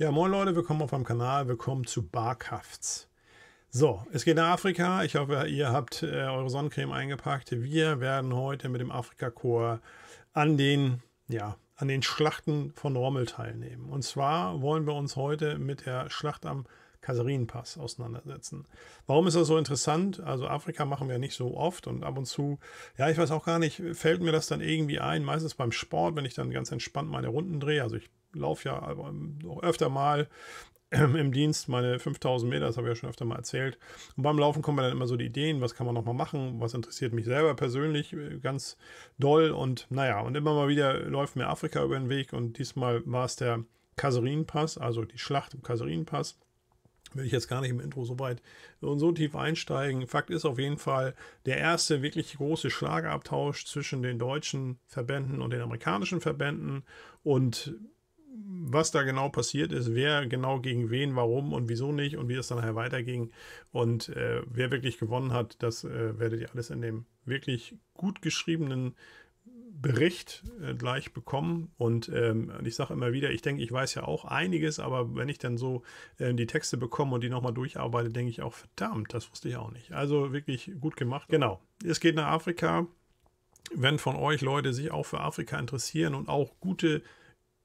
Ja, moin Leute, willkommen auf meinem Kanal, willkommen zu Barkhafts. So, es geht nach Afrika. Ich hoffe, ihr habt äh, eure Sonnencreme eingepackt. Wir werden heute mit dem Afrika-Chor an den, ja, an den Schlachten von Rommel teilnehmen. Und zwar wollen wir uns heute mit der Schlacht am Kasarinpass auseinandersetzen. Warum ist das so interessant? Also Afrika machen wir nicht so oft und ab und zu, ja, ich weiß auch gar nicht, fällt mir das dann irgendwie ein, meistens beim Sport, wenn ich dann ganz entspannt meine Runden drehe. Also ich laufe ja noch öfter mal ähm, im Dienst meine 5000 Meter, das habe ich ja schon öfter mal erzählt. Und beim Laufen kommen mir dann immer so die Ideen, was kann man nochmal machen, was interessiert mich selber persönlich äh, ganz doll und naja, und immer mal wieder läuft mir Afrika über den Weg und diesmal war es der Kasserinenpass, also die Schlacht im Kasserinenpass. Will ich jetzt gar nicht im Intro so weit und so tief einsteigen. Fakt ist auf jeden Fall, der erste wirklich große Schlagabtausch zwischen den deutschen Verbänden und den amerikanischen Verbänden und was da genau passiert ist, wer genau gegen wen, warum und wieso nicht und wie es dann nachher weiterging und äh, wer wirklich gewonnen hat, das äh, werdet ihr alles in dem wirklich gut geschriebenen Bericht äh, gleich bekommen. Und ähm, ich sage immer wieder, ich denke, ich weiß ja auch einiges, aber wenn ich dann so äh, die Texte bekomme und die nochmal durcharbeite, denke ich auch, verdammt, das wusste ich auch nicht. Also wirklich gut gemacht. Genau. Es geht nach Afrika. Wenn von euch Leute sich auch für Afrika interessieren und auch gute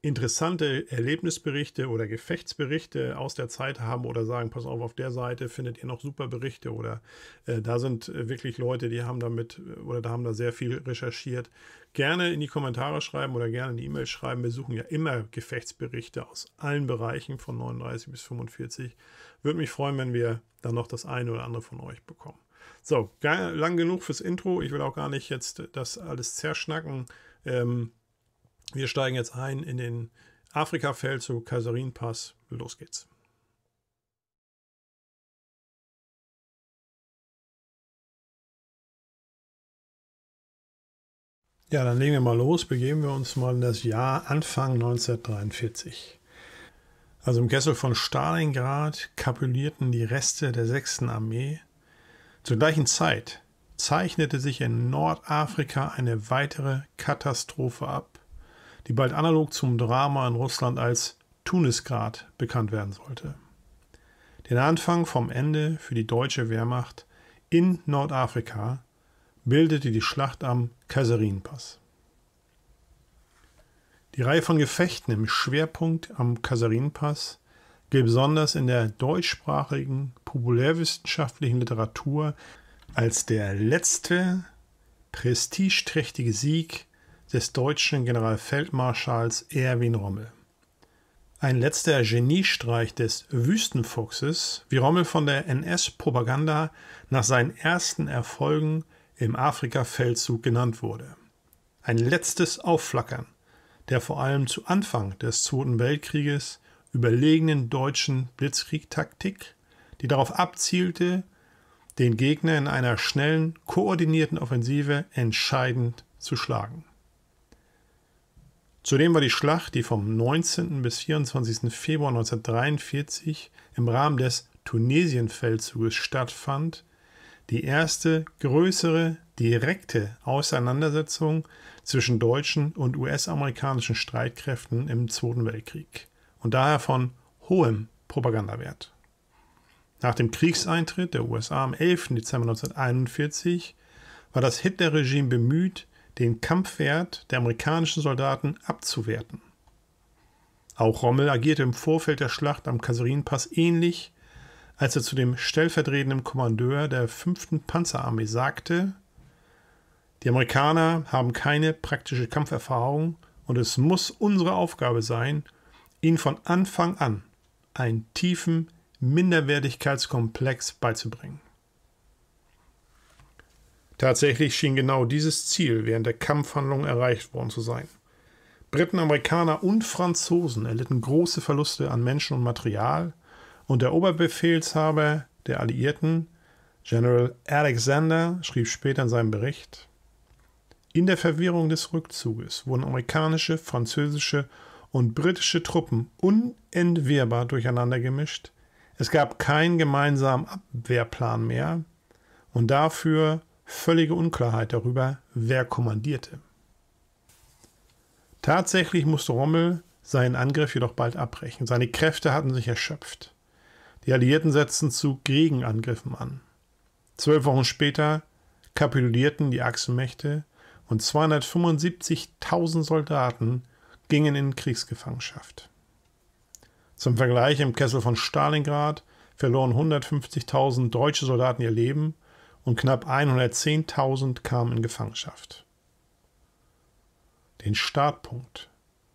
interessante Erlebnisberichte oder Gefechtsberichte aus der Zeit haben oder sagen, pass auf, auf der Seite findet ihr noch super Berichte oder äh, da sind äh, wirklich Leute, die haben damit äh, oder da haben da sehr viel recherchiert. Gerne in die Kommentare schreiben oder gerne in die E-Mail schreiben. Wir suchen ja immer Gefechtsberichte aus allen Bereichen von 39 bis 45. Würde mich freuen, wenn wir dann noch das eine oder andere von euch bekommen. So, lang genug fürs Intro. Ich will auch gar nicht jetzt das alles zerschnacken. Ähm, wir steigen jetzt ein in den Afrika-Feldzug, kaiserin Los geht's. Ja, dann legen wir mal los, begeben wir uns mal in das Jahr Anfang 1943. Also im Kessel von Stalingrad kapitulierten die Reste der 6. Armee. Zur gleichen Zeit zeichnete sich in Nordafrika eine weitere Katastrophe ab die bald analog zum Drama in Russland als Tunisgrad bekannt werden sollte. Den Anfang vom Ende für die deutsche Wehrmacht in Nordafrika bildete die Schlacht am Kasarinpass. Die Reihe von Gefechten im Schwerpunkt am Kasarinpass gilt besonders in der deutschsprachigen populärwissenschaftlichen Literatur als der letzte prestigeträchtige Sieg des deutschen Generalfeldmarschalls Erwin Rommel. Ein letzter Geniestreich des Wüstenfuchses, wie Rommel von der NS-Propaganda nach seinen ersten Erfolgen im Afrika-Feldzug genannt wurde. Ein letztes Aufflackern der vor allem zu Anfang des Zweiten Weltkrieges überlegenen deutschen Blitzkriegtaktik, die darauf abzielte, den Gegner in einer schnellen, koordinierten Offensive entscheidend zu schlagen. Zudem war die Schlacht, die vom 19. bis 24. Februar 1943 im Rahmen des Tunesienfeldzuges stattfand, die erste größere direkte Auseinandersetzung zwischen deutschen und US-amerikanischen Streitkräften im Zweiten Weltkrieg und daher von hohem Propagandawert. Nach dem Kriegseintritt der USA am 11. Dezember 1941 war das Hitlerregime bemüht, den Kampfwert der amerikanischen Soldaten abzuwerten. Auch Rommel agierte im Vorfeld der Schlacht am Kaserinpass ähnlich, als er zu dem stellvertretenden Kommandeur der 5. Panzerarmee sagte, die Amerikaner haben keine praktische Kampferfahrung und es muss unsere Aufgabe sein, ihnen von Anfang an einen tiefen Minderwertigkeitskomplex beizubringen. Tatsächlich schien genau dieses Ziel während der Kampfhandlungen erreicht worden zu sein. Briten, Amerikaner und Franzosen erlitten große Verluste an Menschen und Material und der Oberbefehlshaber der Alliierten, General Alexander, schrieb später in seinem Bericht, in der Verwirrung des Rückzuges wurden amerikanische, französische und britische Truppen unentwirrbar durcheinander gemischt. Es gab keinen gemeinsamen Abwehrplan mehr und dafür völlige Unklarheit darüber, wer kommandierte. Tatsächlich musste Rommel seinen Angriff jedoch bald abbrechen. Seine Kräfte hatten sich erschöpft. Die Alliierten setzten zu Gegenangriffen an. Zwölf Wochen später kapitulierten die Achsenmächte und 275.000 Soldaten gingen in Kriegsgefangenschaft. Zum Vergleich im Kessel von Stalingrad verloren 150.000 deutsche Soldaten ihr Leben und knapp 110.000 kamen in Gefangenschaft. Den Startpunkt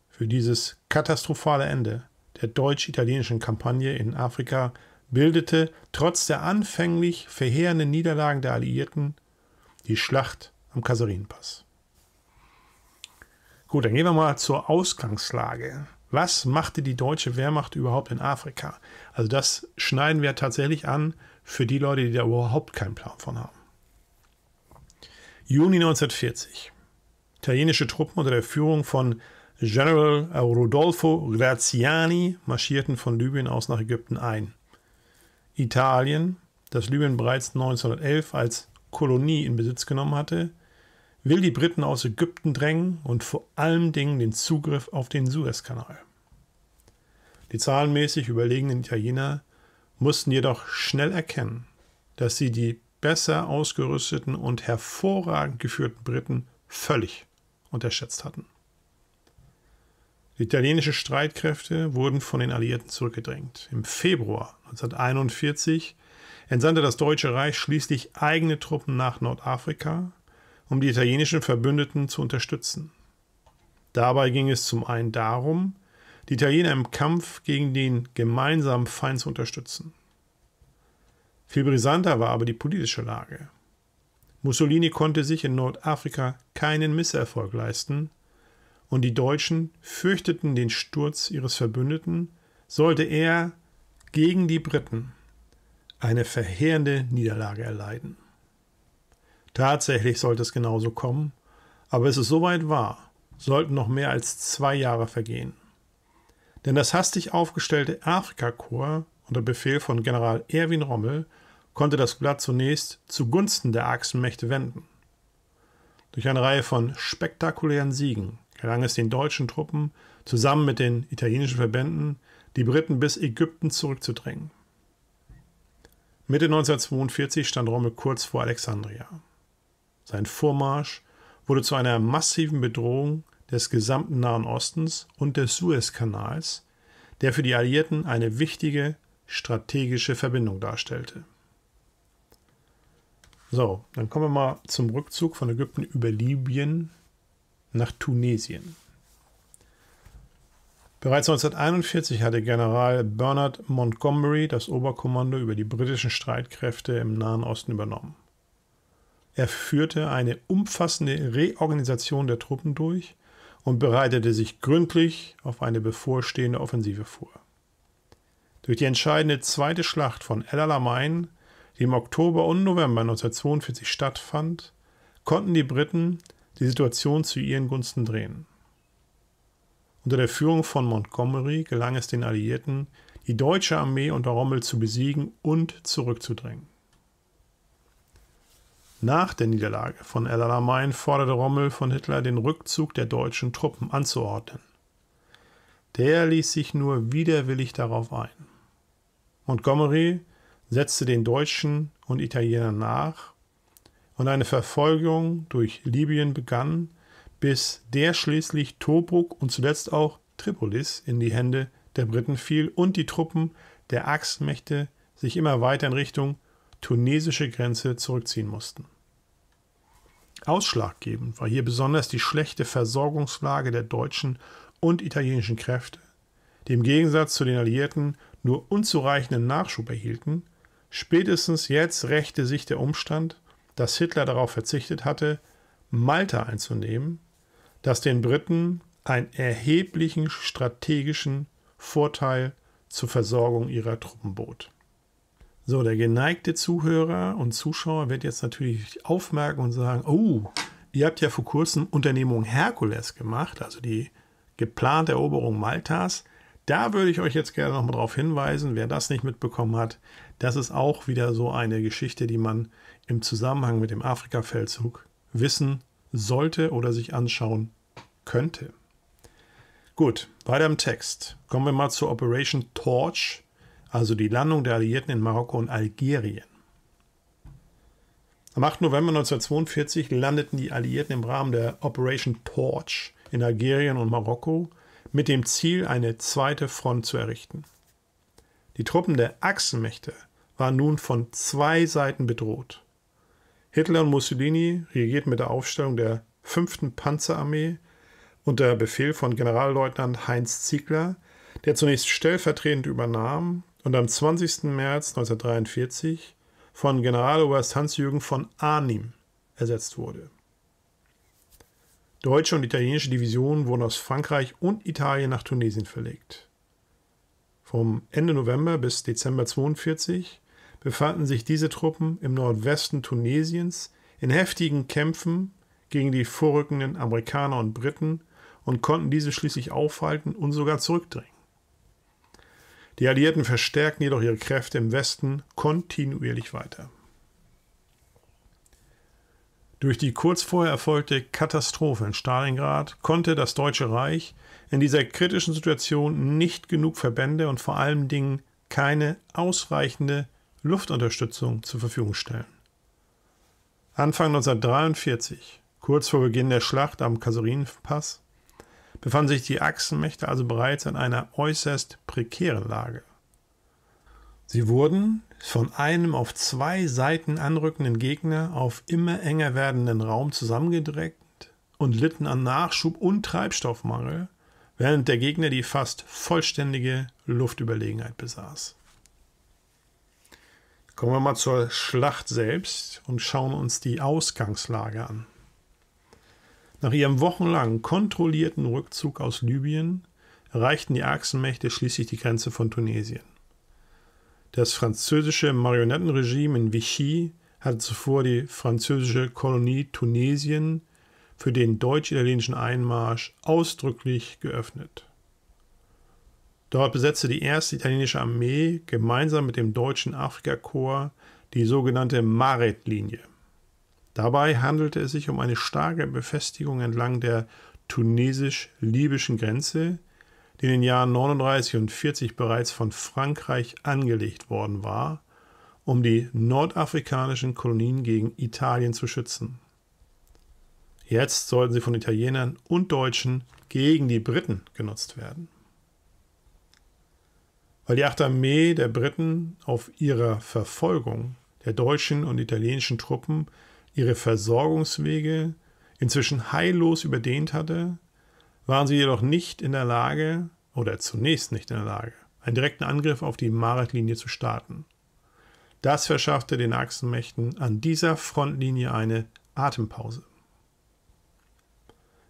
für dieses katastrophale Ende der deutsch-italienischen Kampagne in Afrika bildete trotz der anfänglich verheerenden Niederlagen der Alliierten die Schlacht am Kasarinenpass. Gut, dann gehen wir mal zur Ausgangslage. Was machte die deutsche Wehrmacht überhaupt in Afrika? Also das schneiden wir tatsächlich an für die Leute, die da überhaupt keinen Plan von haben. Juni 1940. Italienische Truppen unter der Führung von General Rodolfo Graziani marschierten von Libyen aus nach Ägypten ein. Italien, das Libyen bereits 1911 als Kolonie in Besitz genommen hatte, will die Briten aus Ägypten drängen und vor allen Dingen den Zugriff auf den Suezkanal. Die zahlenmäßig überlegenen Italiener mussten jedoch schnell erkennen, dass sie die besser ausgerüsteten und hervorragend geführten Briten völlig unterschätzt hatten. Die italienischen Streitkräfte wurden von den Alliierten zurückgedrängt. Im Februar 1941 entsandte das Deutsche Reich schließlich eigene Truppen nach Nordafrika, um die italienischen Verbündeten zu unterstützen. Dabei ging es zum einen darum, die Italiener im Kampf gegen den gemeinsamen Feind zu unterstützen. Viel brisanter war aber die politische Lage. Mussolini konnte sich in Nordafrika keinen Misserfolg leisten, und die Deutschen fürchteten den Sturz ihres Verbündeten, sollte er gegen die Briten eine verheerende Niederlage erleiden. Tatsächlich sollte es genauso kommen, aber es ist soweit wahr, sollten noch mehr als zwei Jahre vergehen. Denn das hastig aufgestellte Afrikakorps unter Befehl von General Erwin Rommel konnte das Blatt zunächst zugunsten der Achsenmächte wenden. Durch eine Reihe von spektakulären Siegen gelang es den deutschen Truppen, zusammen mit den italienischen Verbänden, die Briten bis Ägypten zurückzudrängen. Mitte 1942 stand Rommel kurz vor Alexandria. Sein Vormarsch wurde zu einer massiven Bedrohung des gesamten Nahen Ostens und des Suezkanals, der für die Alliierten eine wichtige strategische Verbindung darstellte. So, dann kommen wir mal zum Rückzug von Ägypten über Libyen nach Tunesien. Bereits 1941 hatte General Bernard Montgomery das Oberkommando über die britischen Streitkräfte im Nahen Osten übernommen. Er führte eine umfassende Reorganisation der Truppen durch und bereitete sich gründlich auf eine bevorstehende Offensive vor. Durch die entscheidende zweite Schlacht von El Alamein, die im Oktober und November 1942 stattfand, konnten die Briten die Situation zu ihren Gunsten drehen. Unter der Führung von Montgomery gelang es den Alliierten, die deutsche Armee unter Rommel zu besiegen und zurückzudrängen. Nach der Niederlage von El Alamein forderte Rommel von Hitler den Rückzug der deutschen Truppen anzuordnen. Der ließ sich nur widerwillig darauf ein. Montgomery setzte den Deutschen und Italienern nach und eine Verfolgung durch Libyen begann, bis der schließlich Tobruk und zuletzt auch Tripolis in die Hände der Briten fiel und die Truppen der Achsenmächte sich immer weiter in Richtung tunesische Grenze zurückziehen mussten. Ausschlaggebend war hier besonders die schlechte Versorgungslage der deutschen und italienischen Kräfte, die im Gegensatz zu den Alliierten nur unzureichenden Nachschub erhielten. Spätestens jetzt rächte sich der Umstand, dass Hitler darauf verzichtet hatte, Malta einzunehmen, das den Briten einen erheblichen strategischen Vorteil zur Versorgung ihrer Truppen bot. So, der geneigte Zuhörer und Zuschauer wird jetzt natürlich aufmerken und sagen, oh, ihr habt ja vor kurzem Unternehmung Herkules gemacht, also die geplante Eroberung Maltas. Da würde ich euch jetzt gerne nochmal darauf hinweisen, wer das nicht mitbekommen hat, das ist auch wieder so eine Geschichte, die man im Zusammenhang mit dem Afrika-Feldzug wissen sollte oder sich anschauen könnte. Gut, weiter im Text. Kommen wir mal zur Operation Torch also die Landung der Alliierten in Marokko und Algerien. Am 8. November 1942 landeten die Alliierten im Rahmen der Operation Torch in Algerien und Marokko mit dem Ziel, eine zweite Front zu errichten. Die Truppen der Achsenmächte waren nun von zwei Seiten bedroht. Hitler und Mussolini reagierten mit der Aufstellung der 5. Panzerarmee unter Befehl von Generalleutnant Heinz Ziegler, der zunächst stellvertretend übernahm und am 20. März 1943 von Generaloberst Hans-Jürgen von Arnim ersetzt wurde. Deutsche und italienische Divisionen wurden aus Frankreich und Italien nach Tunesien verlegt. Vom Ende November bis Dezember 1942 befanden sich diese Truppen im Nordwesten Tunesiens in heftigen Kämpfen gegen die vorrückenden Amerikaner und Briten und konnten diese schließlich aufhalten und sogar zurückdrängen. Die Alliierten verstärkten jedoch ihre Kräfte im Westen kontinuierlich weiter. Durch die kurz vorher erfolgte Katastrophe in Stalingrad konnte das Deutsche Reich in dieser kritischen Situation nicht genug Verbände und vor allen Dingen keine ausreichende Luftunterstützung zur Verfügung stellen. Anfang 1943, kurz vor Beginn der Schlacht am Kasurinenpass, befanden sich die Achsenmächte also bereits in einer äußerst prekären Lage. Sie wurden von einem auf zwei Seiten anrückenden Gegner auf immer enger werdenden Raum zusammengedrängt und litten an Nachschub und Treibstoffmangel, während der Gegner die fast vollständige Luftüberlegenheit besaß. Kommen wir mal zur Schlacht selbst und schauen uns die Ausgangslage an. Nach ihrem wochenlangen kontrollierten Rückzug aus Libyen erreichten die Achsenmächte schließlich die Grenze von Tunesien. Das französische Marionettenregime in Vichy hatte zuvor die französische Kolonie Tunesien für den deutsch-italienischen Einmarsch ausdrücklich geöffnet. Dort besetzte die erste italienische Armee gemeinsam mit dem deutschen Afrikakorps die sogenannte Maret-Linie. Dabei handelte es sich um eine starke Befestigung entlang der tunesisch-libyschen Grenze, die in den Jahren 39 und 40 bereits von Frankreich angelegt worden war, um die nordafrikanischen Kolonien gegen Italien zu schützen. Jetzt sollten sie von Italienern und Deutschen gegen die Briten genutzt werden. Weil die 8. Armee der Briten auf ihrer Verfolgung der deutschen und italienischen Truppen ihre Versorgungswege inzwischen heillos überdehnt hatte, waren sie jedoch nicht in der Lage, oder zunächst nicht in der Lage, einen direkten Angriff auf die Marat-Linie zu starten. Das verschaffte den Achsenmächten an dieser Frontlinie eine Atempause.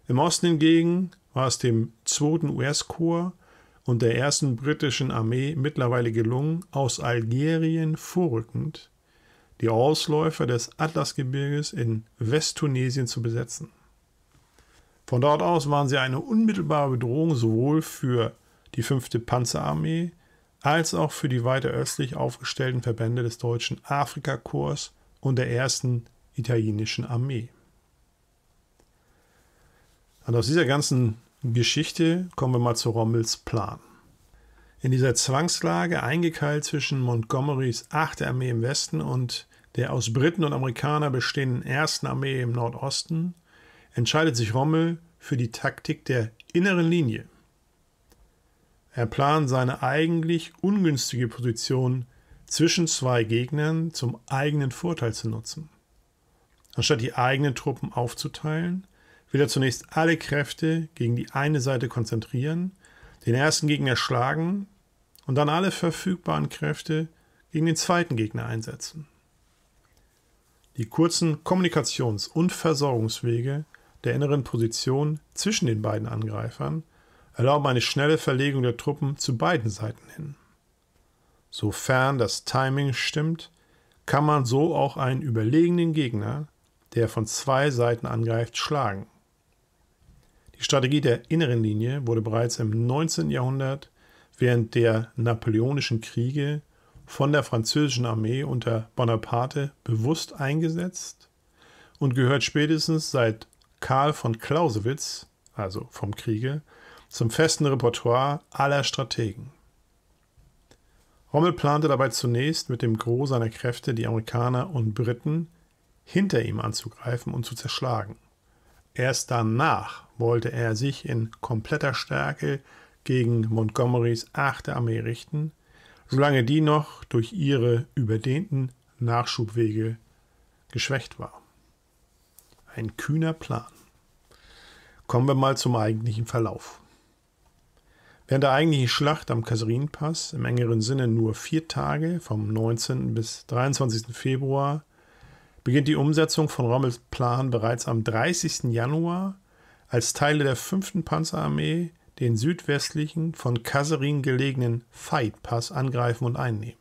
Im Osten hingegen war es dem 2. US-Korps und der 1. britischen Armee mittlerweile gelungen, aus Algerien vorrückend die Ausläufer des Atlasgebirges in Westtunesien zu besetzen. Von dort aus waren sie eine unmittelbare Bedrohung sowohl für die 5. Panzerarmee als auch für die weiter östlich aufgestellten Verbände des Deutschen Afrikakorps und der 1. italienischen Armee. Und aus dieser ganzen Geschichte kommen wir mal zu Rommels Plan. In dieser Zwangslage, eingekeilt zwischen Montgomerys 8. Armee im Westen und der aus Briten und Amerikanern bestehenden ersten Armee im Nordosten entscheidet sich Rommel für die Taktik der inneren Linie. Er plant seine eigentlich ungünstige Position zwischen zwei Gegnern zum eigenen Vorteil zu nutzen. Anstatt die eigenen Truppen aufzuteilen, will er zunächst alle Kräfte gegen die eine Seite konzentrieren, den ersten Gegner schlagen und dann alle verfügbaren Kräfte gegen den zweiten Gegner einsetzen. Die kurzen Kommunikations- und Versorgungswege der inneren Position zwischen den beiden Angreifern erlauben eine schnelle Verlegung der Truppen zu beiden Seiten hin. Sofern das Timing stimmt, kann man so auch einen überlegenen Gegner, der von zwei Seiten angreift, schlagen. Die Strategie der inneren Linie wurde bereits im 19. Jahrhundert während der napoleonischen Kriege von der französischen Armee unter Bonaparte bewusst eingesetzt und gehört spätestens seit Karl von Clausewitz, also vom Kriege, zum festen Repertoire aller Strategen. Rommel plante dabei zunächst mit dem Gros seiner Kräfte die Amerikaner und Briten hinter ihm anzugreifen und zu zerschlagen. Erst danach wollte er sich in kompletter Stärke gegen Montgomerys 8. Armee richten solange die noch durch ihre überdehnten Nachschubwege geschwächt war. Ein kühner Plan. Kommen wir mal zum eigentlichen Verlauf. Während der eigentlichen Schlacht am kaiserin im engeren Sinne nur vier Tage vom 19. bis 23. Februar beginnt die Umsetzung von Rommels Plan bereits am 30. Januar, als Teile der 5. Panzerarmee den südwestlichen, von Kasserin gelegenen Veit-Pass angreifen und einnehmen.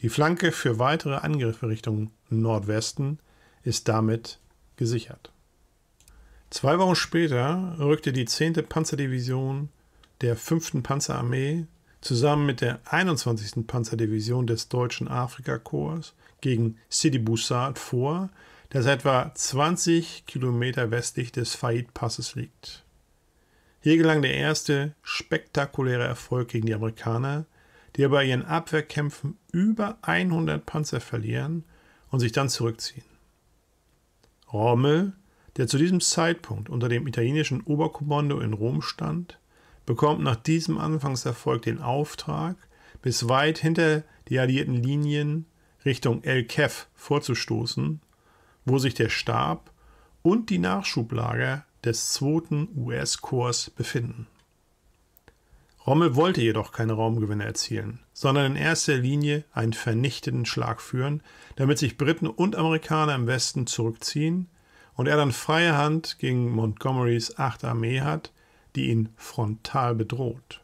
Die Flanke für weitere Angriffe Richtung Nordwesten ist damit gesichert. Zwei Wochen später rückte die 10. Panzerdivision der 5. Panzerarmee zusammen mit der 21. Panzerdivision des Deutschen Afrikakorps gegen Sidi Boussard vor, das etwa 20 Kilometer westlich des Faid-Passes liegt. Hier gelang der erste spektakuläre Erfolg gegen die Amerikaner, die aber ihren Abwehrkämpfen über 100 Panzer verlieren und sich dann zurückziehen. Rommel, der zu diesem Zeitpunkt unter dem italienischen Oberkommando in Rom stand, bekommt nach diesem Anfangserfolg den Auftrag, bis weit hinter die alliierten Linien Richtung El Kef vorzustoßen, wo sich der Stab und die Nachschublager des zweiten US-Korps befinden. Rommel wollte jedoch keine Raumgewinne erzielen, sondern in erster Linie einen vernichtenden Schlag führen, damit sich Briten und Amerikaner im Westen zurückziehen und er dann freie Hand gegen Montgomerys 8. Armee hat, die ihn frontal bedroht.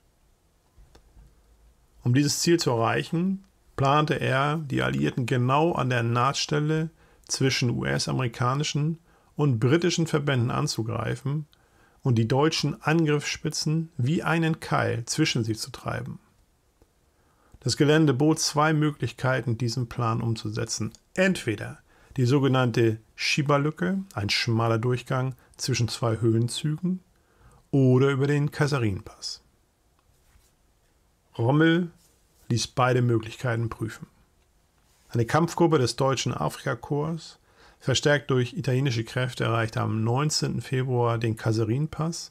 Um dieses Ziel zu erreichen, plante er, die Alliierten genau an der Nahtstelle zwischen US-amerikanischen und britischen Verbänden anzugreifen und die deutschen Angriffsspitzen wie einen Keil zwischen sie zu treiben. Das Gelände bot zwei Möglichkeiten, diesen Plan umzusetzen. Entweder die sogenannte Schieberlücke, ein schmaler Durchgang zwischen zwei Höhenzügen, oder über den Kaisarinpass. Rommel ließ beide Möglichkeiten prüfen. Eine Kampfgruppe des Deutschen Afrikakorps verstärkt durch italienische Kräfte, erreichte am 19. Februar den Kasserinpass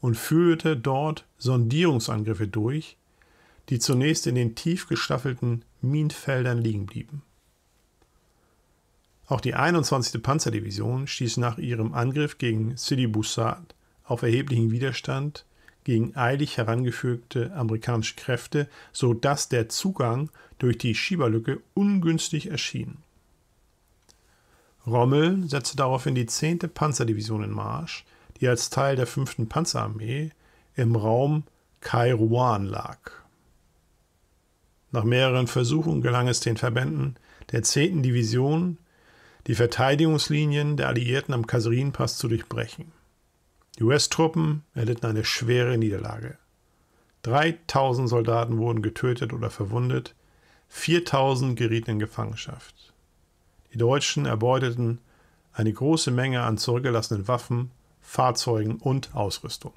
und führte dort Sondierungsangriffe durch, die zunächst in den tief gestaffelten Minenfeldern liegen blieben. Auch die 21. Panzerdivision stieß nach ihrem Angriff gegen Sidi Boussard auf erheblichen Widerstand gegen eilig herangefügte amerikanische Kräfte, sodass der Zugang durch die Schieberlücke ungünstig erschien. Rommel setzte daraufhin die 10. Panzerdivision in Marsch, die als Teil der 5. Panzerarmee im Raum Kairouan lag. Nach mehreren Versuchen gelang es den Verbänden der 10. Division, die Verteidigungslinien der Alliierten am Kaserinpass zu durchbrechen. Die US-Truppen erlitten eine schwere Niederlage. 3000 Soldaten wurden getötet oder verwundet, 4000 gerieten in Gefangenschaft. Die Deutschen erbeuteten eine große Menge an zurückgelassenen Waffen, Fahrzeugen und Ausrüstung.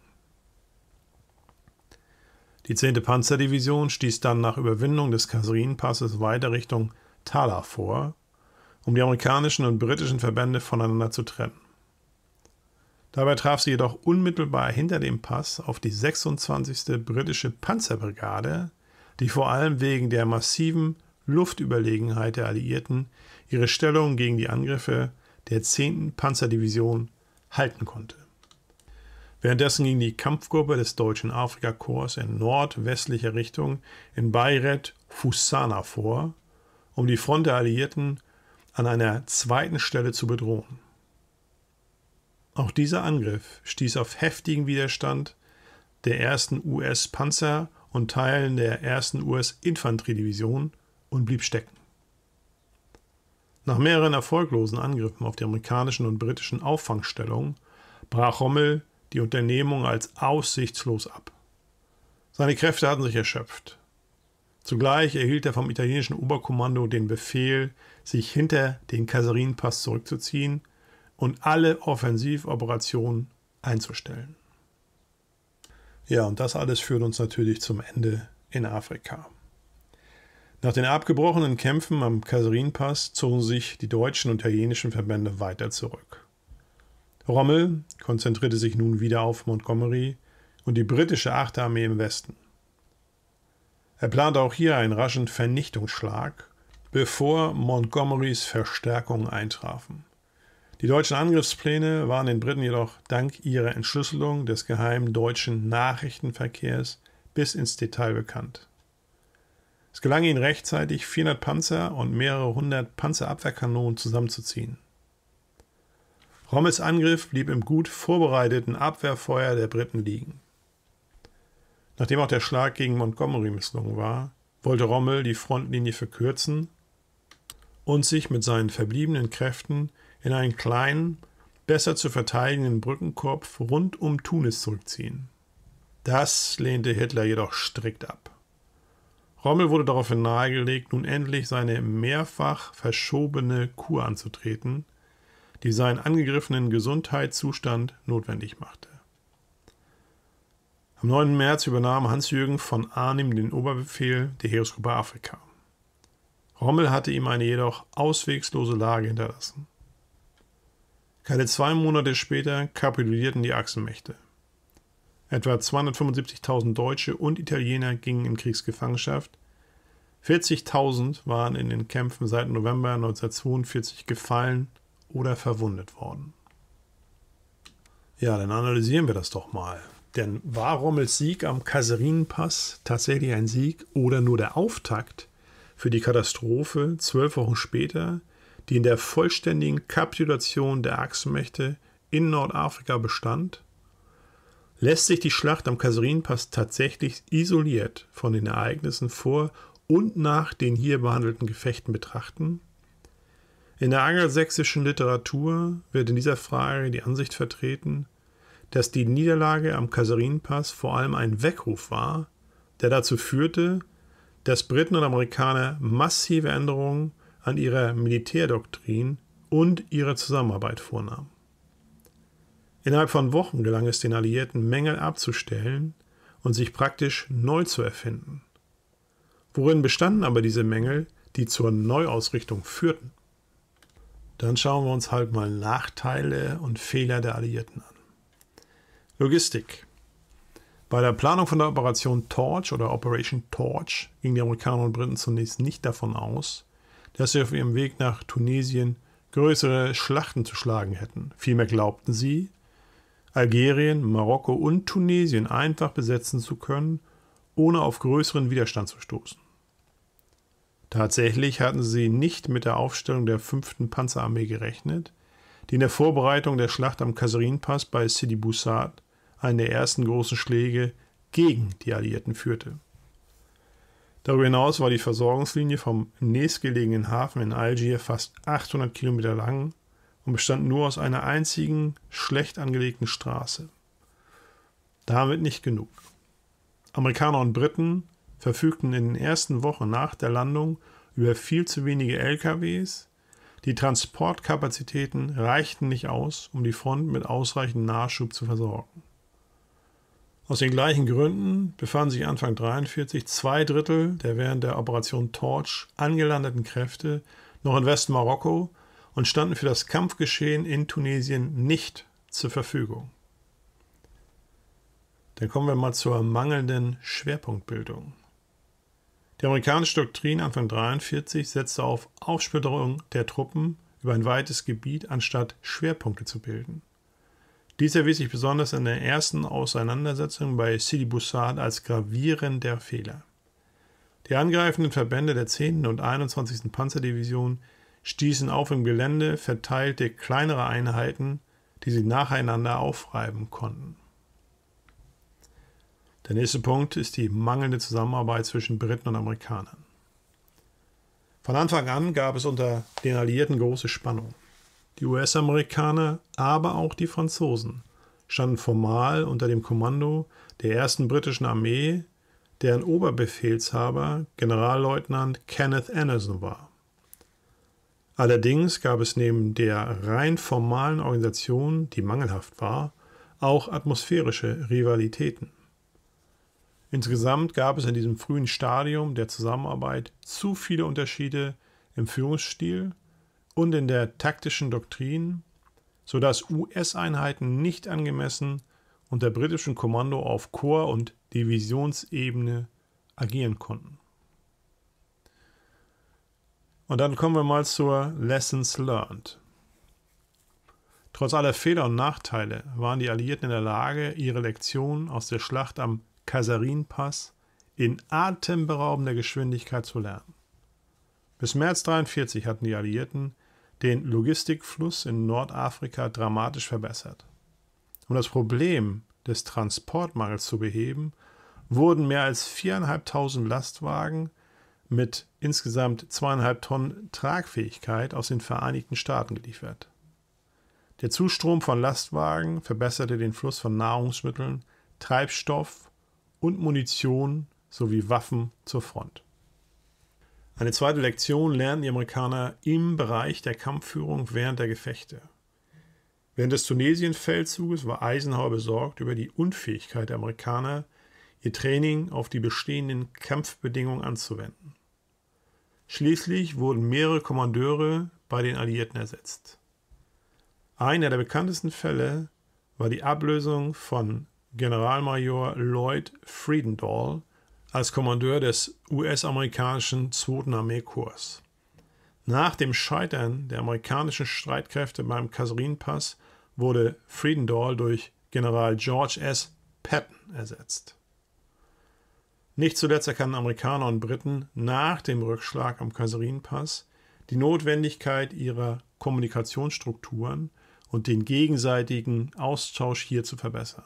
Die 10. Panzerdivision stieß dann nach Überwindung des Kasrinpasses weiter Richtung Tala vor, um die amerikanischen und britischen Verbände voneinander zu trennen. Dabei traf sie jedoch unmittelbar hinter dem Pass auf die 26. britische Panzerbrigade, die vor allem wegen der massiven Luftüberlegenheit der Alliierten ihre Stellung gegen die Angriffe der 10. Panzerdivision halten konnte. Währenddessen ging die Kampfgruppe des Deutschen Afrikakorps in nordwestlicher Richtung in Bayret Fusana vor, um die Front der Alliierten an einer zweiten Stelle zu bedrohen. Auch dieser Angriff stieß auf heftigen Widerstand der ersten US-Panzer und Teilen der ersten US-Infanteriedivision und blieb stecken. Nach mehreren erfolglosen Angriffen auf die amerikanischen und britischen Auffangstellungen brach Rommel die Unternehmung als aussichtslos ab. Seine Kräfte hatten sich erschöpft. Zugleich erhielt er vom italienischen Oberkommando den Befehl, sich hinter den Kasarinpass zurückzuziehen und alle Offensivoperationen einzustellen. Ja, und das alles führt uns natürlich zum Ende in Afrika. Nach den abgebrochenen Kämpfen am kaiserin zogen sich die deutschen und italienischen Verbände weiter zurück. Rommel konzentrierte sich nun wieder auf Montgomery und die britische Achte Armee im Westen. Er plante auch hier einen raschen Vernichtungsschlag, bevor Montgomerys Verstärkungen eintrafen. Die deutschen Angriffspläne waren den Briten jedoch dank ihrer Entschlüsselung des geheimen deutschen Nachrichtenverkehrs bis ins Detail bekannt. Es gelang ihnen rechtzeitig, 400 Panzer und mehrere hundert Panzerabwehrkanonen zusammenzuziehen. Rommels Angriff blieb im gut vorbereiteten Abwehrfeuer der Briten liegen. Nachdem auch der Schlag gegen Montgomery misslungen war, wollte Rommel die Frontlinie verkürzen und sich mit seinen verbliebenen Kräften in einen kleinen, besser zu verteidigenden Brückenkopf rund um Tunis zurückziehen. Das lehnte Hitler jedoch strikt ab. Rommel wurde daraufhin nahegelegt, nun endlich seine mehrfach verschobene Kur anzutreten, die seinen angegriffenen Gesundheitszustand notwendig machte. Am 9. März übernahm Hans-Jürgen von Arnim den Oberbefehl der Heeresgruppe Afrika. Rommel hatte ihm eine jedoch auswegslose Lage hinterlassen. Keine zwei Monate später kapitulierten die Achsenmächte. Etwa 275.000 Deutsche und Italiener gingen in Kriegsgefangenschaft. 40.000 waren in den Kämpfen seit November 1942 gefallen oder verwundet worden. Ja, dann analysieren wir das doch mal. Denn war Rommels Sieg am Kasserinenpass tatsächlich ein Sieg oder nur der Auftakt für die Katastrophe zwölf Wochen später, die in der vollständigen Kapitulation der Achsenmächte in Nordafrika bestand? lässt sich die Schlacht am Kasurinpass tatsächlich isoliert von den Ereignissen vor und nach den hier behandelten Gefechten betrachten? In der angelsächsischen Literatur wird in dieser Frage die Ansicht vertreten, dass die Niederlage am Kasurinpass vor allem ein Weckruf war, der dazu führte, dass Briten und Amerikaner massive Änderungen an ihrer Militärdoktrin und ihrer Zusammenarbeit vornahmen. Innerhalb von Wochen gelang es den Alliierten, Mängel abzustellen und sich praktisch neu zu erfinden. Worin bestanden aber diese Mängel, die zur Neuausrichtung führten? Dann schauen wir uns halt mal Nachteile und Fehler der Alliierten an. Logistik. Bei der Planung von der Operation Torch oder Operation Torch gingen die Amerikaner und Briten zunächst nicht davon aus, dass sie auf ihrem Weg nach Tunesien größere Schlachten zu schlagen hätten. Vielmehr glaubten sie, Algerien, Marokko und Tunesien einfach besetzen zu können, ohne auf größeren Widerstand zu stoßen. Tatsächlich hatten sie nicht mit der Aufstellung der 5. Panzerarmee gerechnet, die in der Vorbereitung der Schlacht am Kaserinpass bei Sidi Boussard einen der ersten großen Schläge gegen die Alliierten führte. Darüber hinaus war die Versorgungslinie vom nächstgelegenen Hafen in Algier fast 800 Kilometer lang und bestand nur aus einer einzigen, schlecht angelegten Straße. Damit nicht genug. Amerikaner und Briten verfügten in den ersten Wochen nach der Landung über viel zu wenige LKWs, die Transportkapazitäten reichten nicht aus, um die Front mit ausreichend Nachschub zu versorgen. Aus den gleichen Gründen befanden sich Anfang 1943 zwei Drittel der während der Operation Torch angelandeten Kräfte noch in Westmarokko und standen für das Kampfgeschehen in Tunesien nicht zur Verfügung. Dann kommen wir mal zur mangelnden Schwerpunktbildung. Die amerikanische Doktrin Anfang 1943 setzte auf Aufsplitterung der Truppen über ein weites Gebiet, anstatt Schwerpunkte zu bilden. Dies erwies sich besonders in der ersten Auseinandersetzung bei Sidi Boussard als gravierender Fehler. Die angreifenden Verbände der 10. und 21. Panzerdivision stießen auf im Gelände verteilte kleinere Einheiten, die sie nacheinander aufreiben konnten. Der nächste Punkt ist die mangelnde Zusammenarbeit zwischen Briten und Amerikanern. Von Anfang an gab es unter den Alliierten große Spannung. Die US-Amerikaner, aber auch die Franzosen standen formal unter dem Kommando der ersten britischen Armee, deren Oberbefehlshaber Generalleutnant Kenneth Anderson war. Allerdings gab es neben der rein formalen Organisation, die mangelhaft war, auch atmosphärische Rivalitäten. Insgesamt gab es in diesem frühen Stadium der Zusammenarbeit zu viele Unterschiede im Führungsstil und in der taktischen Doktrin, sodass US-Einheiten nicht angemessen unter britischem Kommando auf Korps- und Divisionsebene agieren konnten. Und dann kommen wir mal zur Lessons Learned. Trotz aller Fehler und Nachteile waren die Alliierten in der Lage, ihre Lektionen aus der Schlacht am Kasarinpass in atemberaubender Geschwindigkeit zu lernen. Bis März 1943 hatten die Alliierten den Logistikfluss in Nordafrika dramatisch verbessert. Um das Problem des Transportmangels zu beheben, wurden mehr als 4.500 Lastwagen mit insgesamt zweieinhalb Tonnen Tragfähigkeit aus den Vereinigten Staaten geliefert. Der Zustrom von Lastwagen verbesserte den Fluss von Nahrungsmitteln, Treibstoff und Munition sowie Waffen zur Front. Eine zweite Lektion lernen die Amerikaner im Bereich der Kampfführung während der Gefechte. Während des Tunesienfeldzuges war Eisenhower besorgt über die Unfähigkeit der Amerikaner, ihr Training auf die bestehenden Kampfbedingungen anzuwenden. Schließlich wurden mehrere Kommandeure bei den Alliierten ersetzt. Einer der bekanntesten Fälle war die Ablösung von Generalmajor Lloyd Friedendall als Kommandeur des US-amerikanischen Zweiten Armeekorps. Nach dem Scheitern der amerikanischen Streitkräfte beim Kasurinpass wurde Friedendall durch General George S. Patton ersetzt. Nicht zuletzt erkannten Amerikaner und Briten nach dem Rückschlag am kaiserin die Notwendigkeit ihrer Kommunikationsstrukturen und den gegenseitigen Austausch hier zu verbessern.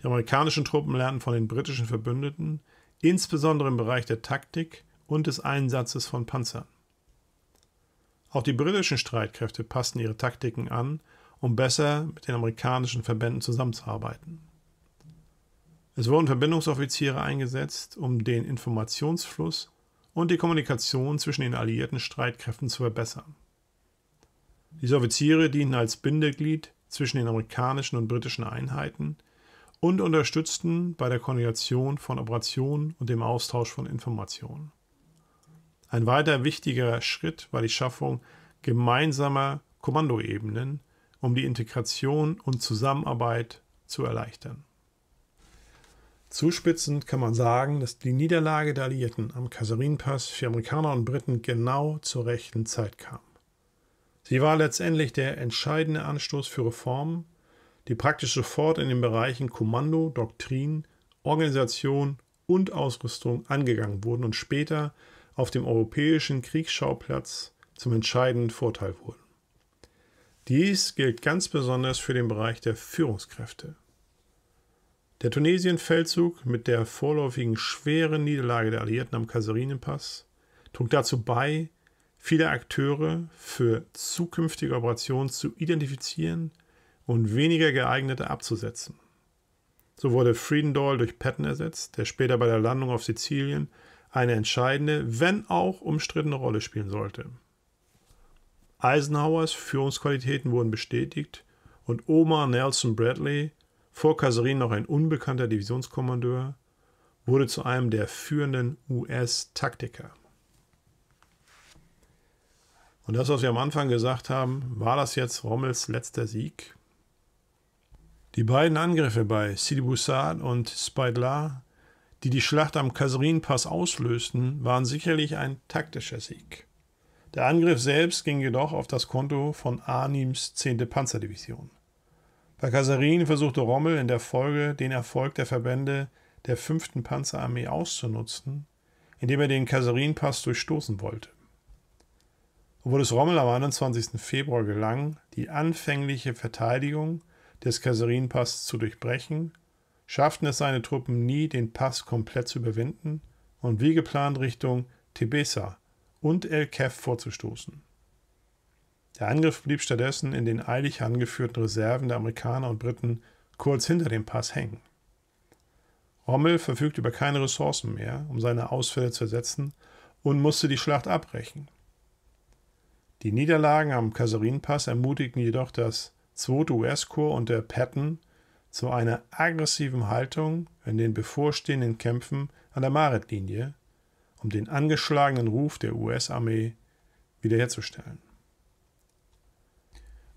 Die amerikanischen Truppen lernten von den britischen Verbündeten, insbesondere im Bereich der Taktik und des Einsatzes von Panzern. Auch die britischen Streitkräfte passten ihre Taktiken an, um besser mit den amerikanischen Verbänden zusammenzuarbeiten. Es wurden Verbindungsoffiziere eingesetzt, um den Informationsfluss und die Kommunikation zwischen den alliierten Streitkräften zu verbessern. Diese Offiziere dienten als Bindeglied zwischen den amerikanischen und britischen Einheiten und unterstützten bei der Koordination von Operationen und dem Austausch von Informationen. Ein weiter wichtiger Schritt war die Schaffung gemeinsamer Kommandoebenen, um die Integration und Zusammenarbeit zu erleichtern. Zuspitzend kann man sagen, dass die Niederlage der Alliierten am kaiserin für Amerikaner und Briten genau zur rechten Zeit kam. Sie war letztendlich der entscheidende Anstoß für Reformen, die praktisch sofort in den Bereichen Kommando, Doktrin, Organisation und Ausrüstung angegangen wurden und später auf dem europäischen Kriegsschauplatz zum entscheidenden Vorteil wurden. Dies gilt ganz besonders für den Bereich der Führungskräfte. Der Tunesien-Feldzug mit der vorläufigen schweren Niederlage der Alliierten am Kasserinenpass trug dazu bei, viele Akteure für zukünftige Operationen zu identifizieren und weniger geeignete abzusetzen. So wurde Friedendoll durch Patton ersetzt, der später bei der Landung auf Sizilien eine entscheidende, wenn auch umstrittene Rolle spielen sollte. Eisenhowers Führungsqualitäten wurden bestätigt und Omar Nelson Bradley vor Kasserin noch ein unbekannter Divisionskommandeur, wurde zu einem der führenden US-Taktiker. Und das, was wir am Anfang gesagt haben, war das jetzt Rommels letzter Sieg? Die beiden Angriffe bei Sidi Boussard und Speidlar, die die Schlacht am Kaserinpass auslösten, waren sicherlich ein taktischer Sieg. Der Angriff selbst ging jedoch auf das Konto von Arnims 10. Panzerdivision. Bei Kasserin versuchte Rommel in der Folge, den Erfolg der Verbände der 5. Panzerarmee auszunutzen, indem er den Kasserinpass durchstoßen wollte. Obwohl es Rommel am 21. Februar gelang, die anfängliche Verteidigung des Kasarinpass zu durchbrechen, schafften es seine Truppen nie, den Pass komplett zu überwinden und wie geplant Richtung Tebesa und El Kef vorzustoßen. Der Angriff blieb stattdessen in den eilig angeführten Reserven der Amerikaner und Briten kurz hinter dem Pass hängen. Rommel verfügte über keine Ressourcen mehr, um seine Ausfälle zu ersetzen, und musste die Schlacht abbrechen. Die Niederlagen am Kasurinpass ermutigten jedoch das 2. US-Korps und der Patton zu einer aggressiven Haltung in den bevorstehenden Kämpfen an der Maret-Linie, um den angeschlagenen Ruf der US-Armee wiederherzustellen.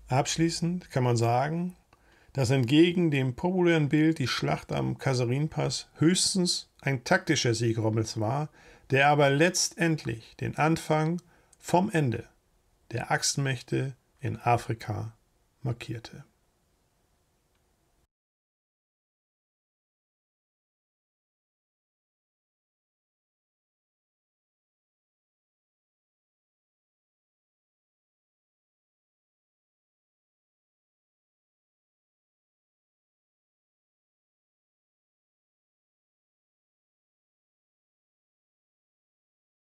Abschließend kann man sagen, dass entgegen dem populären Bild die Schlacht am Kasarinpass höchstens ein taktischer Sieg Rommels war, der aber letztendlich den Anfang vom Ende der Achsenmächte in Afrika markierte.